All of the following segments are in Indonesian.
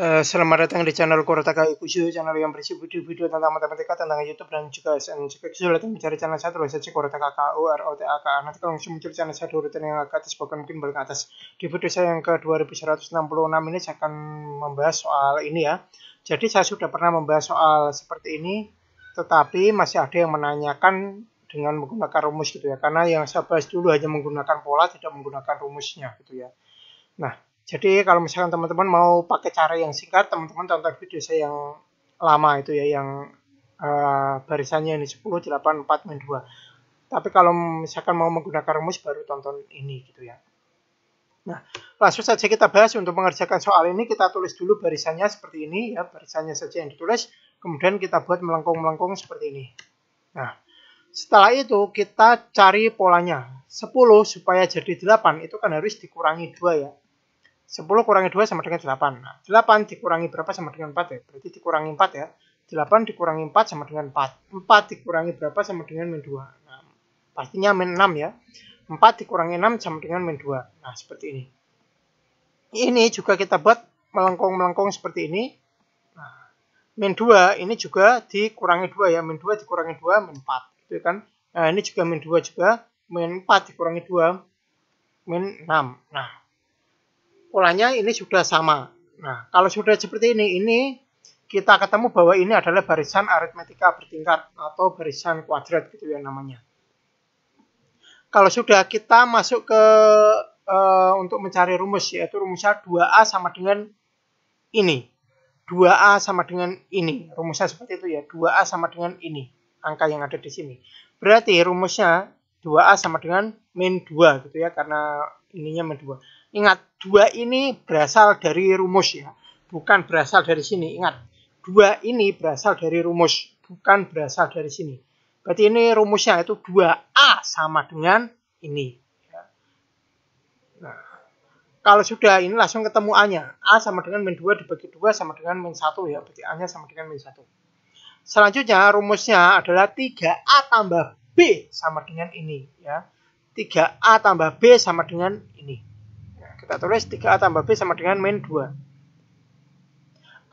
Eh, selamat datang di channel Kurotaka Ikushu, channel yang berisi video-video tentang matematika, tentang YouTube, dan juga SN. Jika kesulitan mencari channel saya, terus saja Kurotaka KU, ROTAK. Nanti kalau langsung muncul channel saya dulu urutan yang agak atas, bahkan mungkin balik ke atas. Di video saya yang ke 2166 ini, saya akan membahas soal ini ya. Jadi saya sudah pernah membahas soal seperti ini, tetapi masih ada yang menanyakan dengan menggunakan rumus gitu ya. Karena yang saya bahas dulu hanya menggunakan pola, tidak menggunakan rumusnya gitu ya. Nah, jadi kalau misalkan teman-teman mau pakai cara yang singkat, teman-teman tonton video saya yang lama itu ya yang uh, barisannya ini 10 8 4 2. Tapi kalau misalkan mau menggunakan rumus baru tonton ini gitu ya. Nah, langsung saja kita bahas untuk mengerjakan soal ini kita tulis dulu barisannya seperti ini ya, barisannya saja yang ditulis, kemudian kita buat melengkung-melengkung seperti ini. Nah, setelah itu kita cari polanya. 10 supaya jadi 8 itu kan harus dikurangi 2 ya. 10 kurangi 2 sama dengan 8. Nah, 8 dikurangi berapa sama dengan 4 ya? Berarti dikurangi 4 ya. 8 dikurangi 4 sama dengan 4. 4 dikurangi berapa sama dengan min 2. Nah, pastinya min 6 ya. 4 dikurangi 6 sama dengan min 2. Nah, seperti ini. Ini juga kita buat melengkung-melengkung seperti ini. Nah, min 2 ini juga dikurangi 2 ya. Min 2 dikurangi 2, min 4. Gitu kan. Nah, ini juga min 2 juga. Min 4 dikurangi 2, min 6. Nah, polanya ini sudah sama. Nah, kalau sudah seperti ini, ini kita ketemu bahwa ini adalah barisan aritmetika bertingkat atau barisan kuadrat gitu ya namanya. Kalau sudah kita masuk ke e, untuk mencari rumus yaitu rumusnya 2A sama dengan ini. 2A sama dengan ini. Rumusnya seperti itu ya. 2A sama dengan ini. Angka yang ada di sini. Berarti rumusnya 2A sama dengan min 2 gitu ya karena ininya min 2. Ingat, dua ini berasal dari rumus ya. Bukan berasal dari sini. Ingat, dua ini berasal dari rumus. Bukan berasal dari sini. Berarti ini rumusnya itu 2A sama dengan ini. Nah, kalau sudah ini langsung ketemu A-nya. A sama dengan min 2 dibagi 2 sama dengan min 1 ya. Berarti A-nya sama dengan min 1. Selanjutnya rumusnya adalah 3A tambah B sama dengan ini ya. 3A tambah B sama dengan ini kita tulis 3A tambah B sama dengan min 2.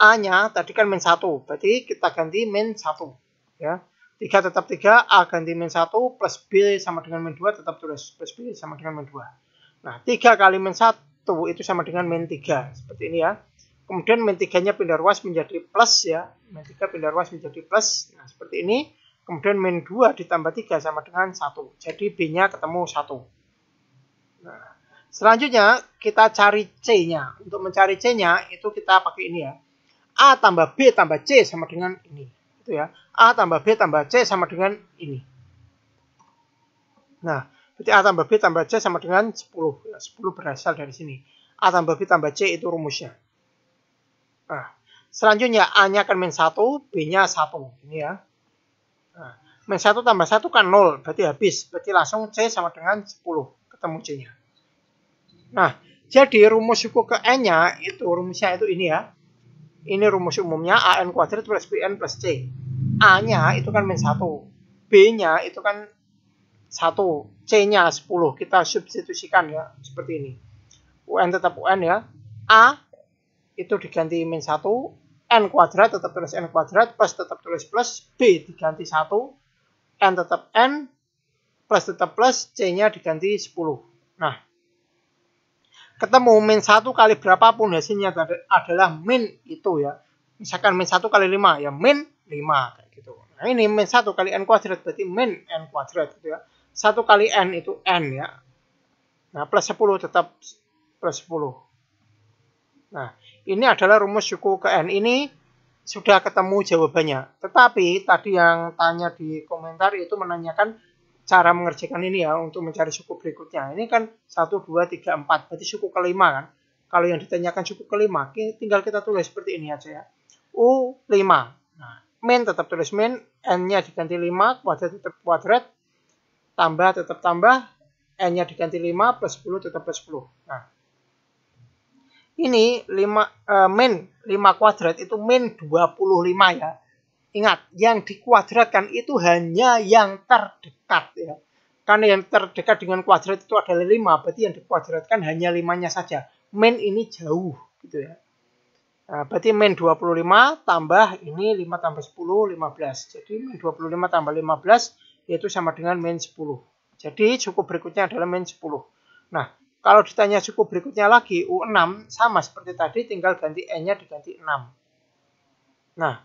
A-nya tadi kan min 1, berarti kita ganti min 1. Ya. 3 tetap 3, A ganti min 1, plus B sama dengan min 2, tetap tulis. Plus B sama dengan min 2. Nah, 3 kali min 1 itu sama dengan min 3. Seperti ini ya. Kemudian min 3-nya pindah ruas menjadi plus ya. Min 3 pindah ruas menjadi plus. Nah, seperti ini. Kemudian min 2 ditambah 3 sama dengan 1. Jadi B-nya ketemu 1. Nah, Selanjutnya kita cari C-nya. Untuk mencari C-nya itu kita pakai ini ya. A tambah B tambah C sama dengan ini. Itu ya. A tambah B tambah C sama dengan ini. Nah, berarti A tambah B tambah C sama dengan 10. 10 ya, berasal dari sini. A tambah B tambah C itu rumusnya. Nah, selanjutnya A-nya akan min 1, B-nya 1. Ini ya. Nah, min 1 tambah 1 kan 0. Berarti habis. Berarti langsung C sama dengan 10. Ketemu C-nya. Nah, jadi rumus suku ke N-nya itu rumusnya itu ini ya. Ini rumus umumnya AN kuadrat plus BN plus C. A-nya itu kan min 1. B-nya itu kan 1. C-nya 10. Kita substitusikan ya seperti ini. UN tetap UN ya. A itu diganti min 1. N kuadrat tetap tulis N kuadrat. Plus tetap tulis plus. B diganti 1. N tetap N. Plus tetap plus. C-nya diganti 10. Nah, ketemu min satu kali berapapun hasilnya adalah min itu ya misalkan min satu kali lima ya min lima kayak gitu nah ini min satu kali n kuadrat berarti min n kuadrat gitu ya satu kali n itu n ya nah plus 10 tetap plus 10 nah ini adalah rumus suku ke n ini sudah ketemu jawabannya tetapi tadi yang tanya di komentar itu menanyakan cara mengerjakan ini ya untuk mencari suku berikutnya. Ini kan 1, 2, 3, 4. Berarti suku kelima kan. Kalau yang ditanyakan suku kelima, tinggal kita tulis seperti ini aja ya. U5. Nah, min tetap tulis min. N-nya diganti 5. Kuadrat tetap kuadrat. Tambah tetap tambah. N-nya diganti 5. Plus 10 tetap plus 10. Nah, ini 5, uh, eh, min 5 kuadrat itu min 25 ya. Ingat, yang dikuadratkan itu hanya yang terdekat ya. Karena yang terdekat dengan kuadrat itu adalah 5, berarti yang dikuadratkan hanya 5-nya saja. Min ini jauh gitu ya. Nah, berarti min 25 tambah ini 5 tambah 10, 15. Jadi min 25 tambah 15 yaitu sama dengan min 10. Jadi cukup berikutnya adalah min 10. Nah, kalau ditanya cukup berikutnya lagi U6 sama seperti tadi tinggal ganti N-nya diganti 6. Nah,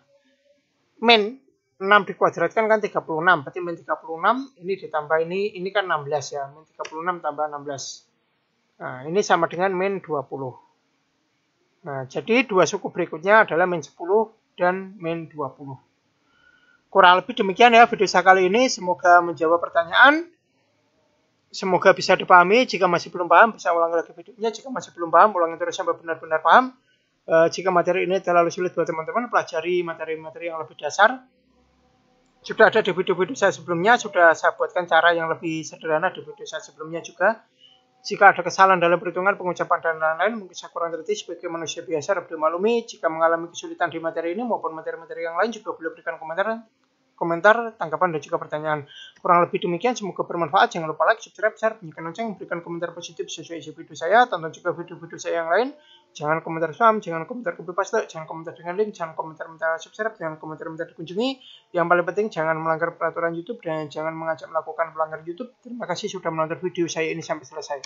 min 6 dikuadratkan kan 36 berarti min 36 ini ditambah ini ini kan 16 ya min 36 tambah 16 nah ini sama dengan min 20 nah jadi dua suku berikutnya adalah min 10 dan min 20 kurang lebih demikian ya video saya kali ini semoga menjawab pertanyaan semoga bisa dipahami jika masih belum paham bisa ulang lagi videonya jika masih belum paham ulangi terus sampai benar-benar paham Eh, jika materi ini terlalu sulit buat teman-teman, pelajari materi-materi yang lebih dasar. Sudah ada di video-video saya sebelumnya, sudah saya buatkan cara yang lebih sederhana di video saya sebelumnya juga. Jika ada kesalahan dalam perhitungan, pengucapan, dan lain-lain, mungkin saya kurang teliti sebagai manusia biasa harap dimaklumi. Jika mengalami kesulitan di materi ini maupun materi-materi yang lain, juga boleh berikan komentar, komentar, tanggapan, dan juga pertanyaan. Kurang lebih demikian, semoga bermanfaat. Jangan lupa like, subscribe, share, bunyikan lonceng, berikan komentar positif sesuai video saya, tonton juga video-video saya yang lain. Jangan komentar spam, jangan komentar copy paste, jangan komentar dengan link, jangan komentar minta subscribe, jangan komentar minta dikunjungi. Yang paling penting jangan melanggar peraturan YouTube dan jangan mengajak melakukan pelanggar YouTube. Terima kasih sudah menonton video saya ini sampai selesai.